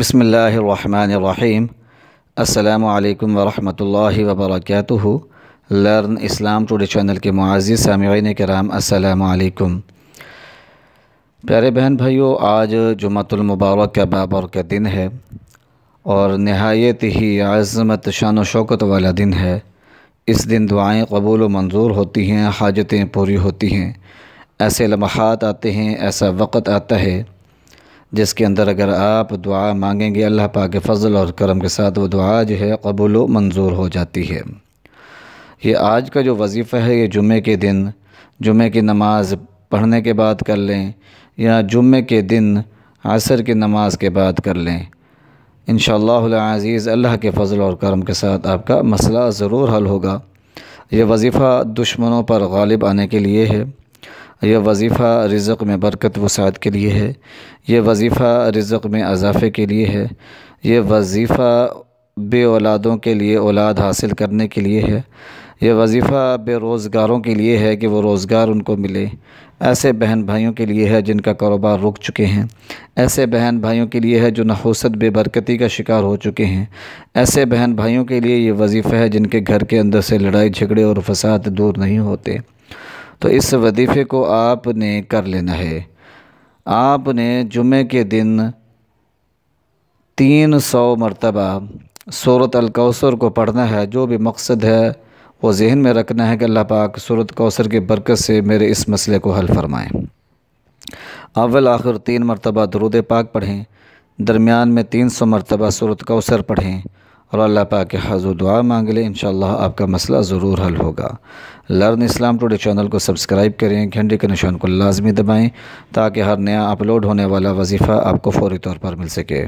بسم اللہ الرحمن الرحیم السلام علیکم ورحمۃ اللہ وبرکاتہ لرن اسلام ٹوڈے چینل کے معزز سامعین کرام السلام علیکم پیارے بہن بھائیو آج جمعۃ المبارک کا بابر کا دن ہے اور نہایت ہی عظمت شان و شوکت والا دن ہے اس دن دعائیں قبول و منظور ہوتی ہیں حاجتیں پوری ہوتی ہیں ایسے لمحات آتے ہیں ایسا وقت آتا ہے جس کے اندر اگر آپ دعا مانگیں گے اللہ پاک کے فضل اور کرم کے ساتھ وہ دعا جو ہے قبول و منظور ہو جاتی ہے یہ آج کا جو وظیفہ ہے یہ جمعے کے دن جمعے کی نماز پڑھنے کے بعد کر لیں یا جمعے کے دن عصر کی نماز کے بعد کر لیں انشاءاللہ العزیز اللہ کے فضل اور کرم کے ساتھ آپ کا مسئلہ ضرور حل ہوگا یہ وظیفہ دشمنوں پر غالب آنے کے لیے ہے یہ وظیفہ رزق میں برکت وسعت کے لیے ہے یہ وظیفہ رزق میں اضافے کے لیے ہے یہ وظیفہ بے اولادوں کے لیے اولاد حاصل کرنے کے لیے ہے یہ وظیفہ بے روزگاروں کے لیے ہے کہ وہ روزگار ان کو ملے ایسے بہن بھائیوں کے لیے ہے جن کا کاروبار رک چکے ہیں ایسے بہن بھائیوں کے لیے ہے جو نحوست بے برکتی کا شکار ہو چکے ہیں ایسے بہن بھائیوں کے لیے یہ وظیفہ ہے جن کے گھر کے اندر سے لڑائی جھگڑے اور فساد دور نہیں ہوتے تو اس ودیفے کو آپ نے کر لینا ہے آپ نے جمعہ کے دن تین سو مرتبہ صورت الکوثر کو پڑھنا ہے جو بھی مقصد ہے وہ ذہن میں رکھنا ہے کہ اللہ پاک صورت کوثر کے برکت سے میرے اس مسئلے کو حل فرمائیں اول آخر تین مرتبہ درود پاک پڑھیں درمیان میں تین سو مرتبہ صورت کوثر پڑھیں اور اللہ پاک کے حضور دعا مانگ لیں انشاءاللہ آپ کا مسئلہ ضرور حل ہوگا لرن اسلام ٹوڈے چینل کو سبسکرائب کریں گھنٹے کے نشان کو لازمی دبائیں تاکہ ہر نیا اپلوڈ ہونے والا وظیفہ آپ کو فوری طور پر مل سکے